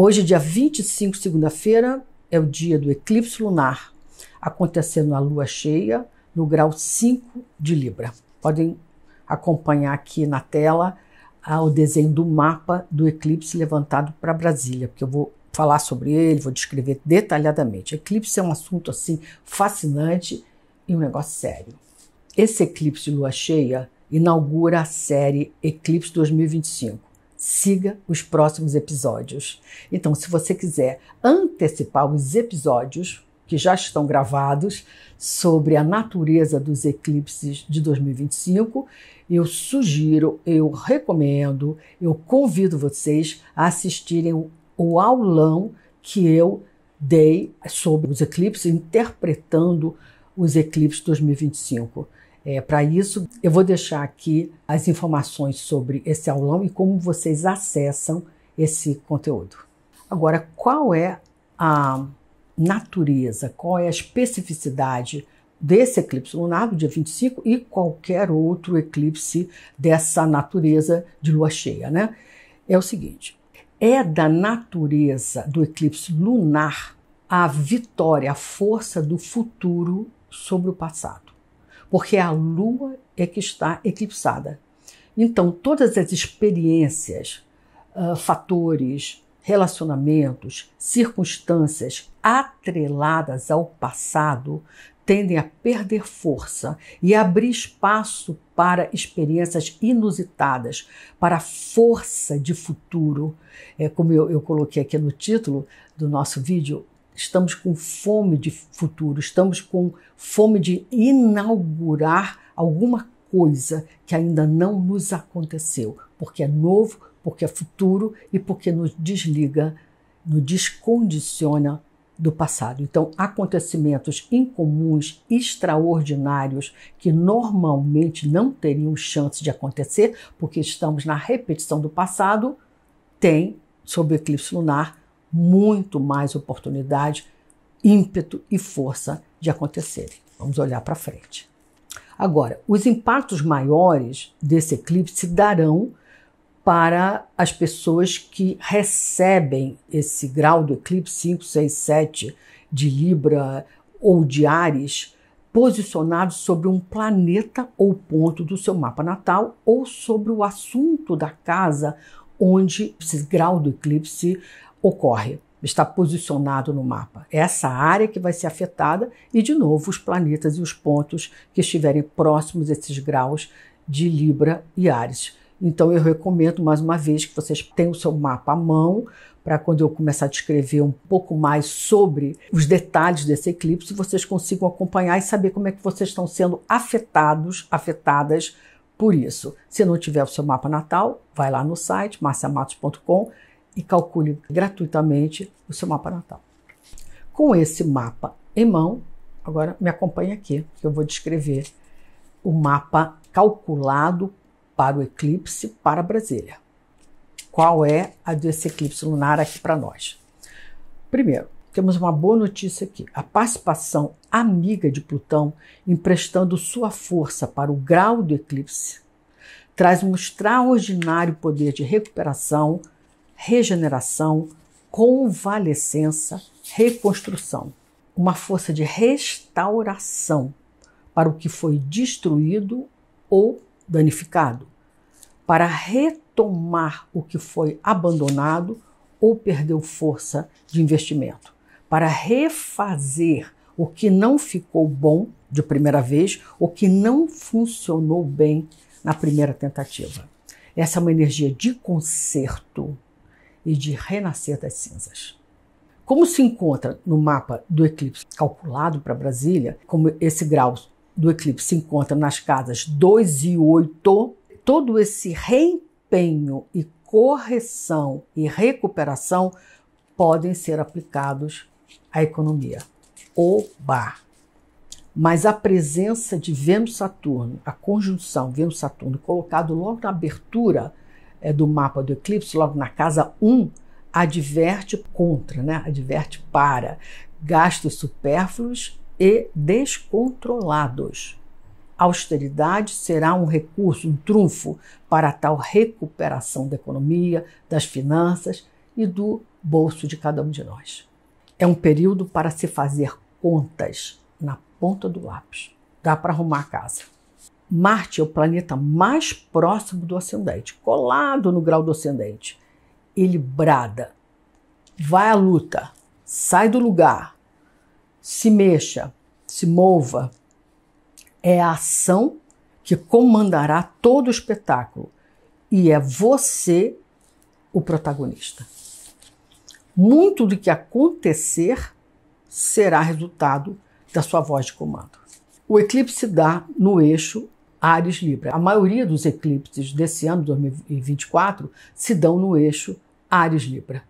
Hoje, dia 25, segunda-feira, é o dia do eclipse lunar, acontecendo na lua cheia, no grau 5 de Libra. Podem acompanhar aqui na tela ah, o desenho do mapa do eclipse levantado para Brasília, porque eu vou falar sobre ele, vou descrever detalhadamente. Eclipse é um assunto assim fascinante e um negócio sério. Esse eclipse lua cheia inaugura a série Eclipse 2025 siga os próximos episódios. Então, se você quiser antecipar os episódios que já estão gravados sobre a natureza dos eclipses de 2025, eu sugiro, eu recomendo, eu convido vocês a assistirem o, aulão que eu dei sobre os eclipses, interpretando os eclipses 2025. É, Para isso, eu vou deixar aqui as informações sobre esse aulão e como vocês acessam esse conteúdo. Agora, qual é a natureza, qual é a especificidade desse eclipse lunar do dia 25 e qualquer outro eclipse dessa natureza de lua cheia, né? É o seguinte: é da natureza do eclipse lunar a vitória, a força do futuro sobre o passado porque a Lua é que está eclipsada. Então, todas as experiências, uh, fatores, relacionamentos, circunstâncias atreladas ao passado tendem a perder força e abrir espaço para experiências inusitadas, para força de futuro. É, como eu, eu coloquei aqui no título do nosso vídeo, estamos com fome de futuro, estamos com fome de inaugurar alguma coisa que ainda não nos aconteceu, porque é novo, porque é futuro e porque nos desliga, nos descondiciona do passado. Então, acontecimentos incomuns, extraordinários, que normalmente não teriam chance de acontecer, porque estamos na repetição do passado, tem, sob o eclipse lunar, muito mais oportunidade, ímpeto e força de acontecerem. Vamos olhar para frente. Agora, os impactos maiores desse eclipse darão para as pessoas que recebem esse grau do eclipse 5, 6, 7 de Libra ou de Ares, posicionados sobre um planeta ou ponto do seu mapa natal ou sobre o assunto da casa onde esse grau do eclipse ocorre, está posicionado no mapa. É essa área que vai ser afetada e, de novo, os planetas e os pontos que estiverem próximos a esses graus de Libra e Ares. Então, eu recomendo mais uma vez que vocês tenham o seu mapa à mão para quando eu começar a descrever um pouco mais sobre os detalhes desse eclipse, vocês consigam acompanhar e saber como é que vocês estão sendo afetados, afetadas por isso. Se não tiver o seu mapa natal, vai lá no site marciamatos.com e calcule gratuitamente o seu mapa natal. Com esse mapa em mão, agora me acompanhe aqui, que eu vou descrever o mapa calculado para o eclipse para Brasília. Qual é a desse eclipse lunar aqui para nós? Primeiro, temos uma boa notícia aqui: a participação amiga de Plutão, emprestando sua força para o grau do eclipse, traz um extraordinário poder de recuperação regeneração, convalescença, reconstrução. Uma força de restauração para o que foi destruído ou danificado, para retomar o que foi abandonado ou perdeu força de investimento, para refazer o que não ficou bom de primeira vez, o que não funcionou bem na primeira tentativa. Essa é uma energia de conserto e de renascer das cinzas. Como se encontra no mapa do eclipse calculado para Brasília, como esse grau do eclipse se encontra nas casas 2 e 8, todo esse reempenho e correção e recuperação podem ser aplicados à economia. Oba! Mas a presença de Vênus-Saturno, a conjunção Vênus-Saturno colocado logo na abertura é, do mapa do eclipse, logo na casa 1, adverte contra, né? adverte para gastos supérfluos e descontrolados. A austeridade será um recurso, um trunfo para a tal recuperação da economia, das finanças e do bolso de cada um de nós. É um período para se fazer contas na ponta do lápis. Dá para arrumar a casa. Marte é o planeta mais próximo do ascendente, colado no grau do ascendente. Ele brada, vai à luta, sai do lugar, se mexa, se mova. É a ação que comandará todo o espetáculo e é você o protagonista. Muito do que acontecer será resultado da sua voz de comando. O eclipse dá no eixo Ares Libra. A maioria dos eclipses desse ano 2024 se dão no eixo Ares Libra.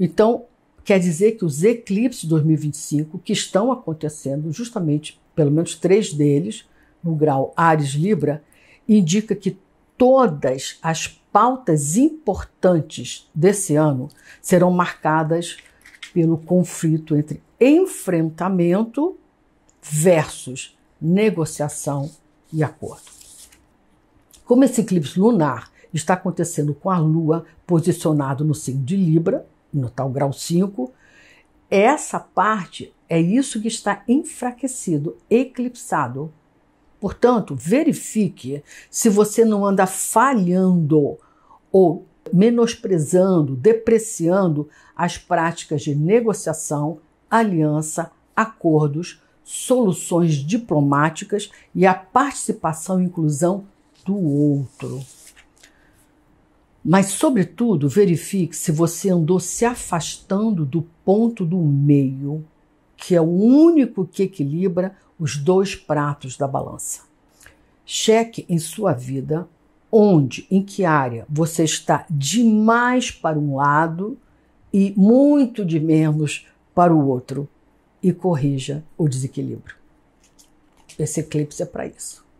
Então, quer dizer que os eclipses de 2025 que estão acontecendo, justamente pelo menos três deles, no grau Ares Libra, indica que todas as pautas importantes desse ano serão marcadas pelo conflito entre enfrentamento versus negociação e acordo. Como esse eclipse lunar está acontecendo com a Lua posicionado no signo de Libra, no tal grau 5, essa parte é isso que está enfraquecido, eclipsado. Portanto, verifique se você não anda falhando ou menosprezando, depreciando as práticas de negociação, aliança, acordos, soluções diplomáticas e a participação e inclusão do outro. Mas, sobretudo, verifique se você andou se afastando do ponto do meio, que é o único que equilibra os dois pratos da balança. Cheque em sua vida onde, em que área você está demais para um lado e muito de menos para o outro e corrija o desequilíbrio. Esse eclipse é para isso.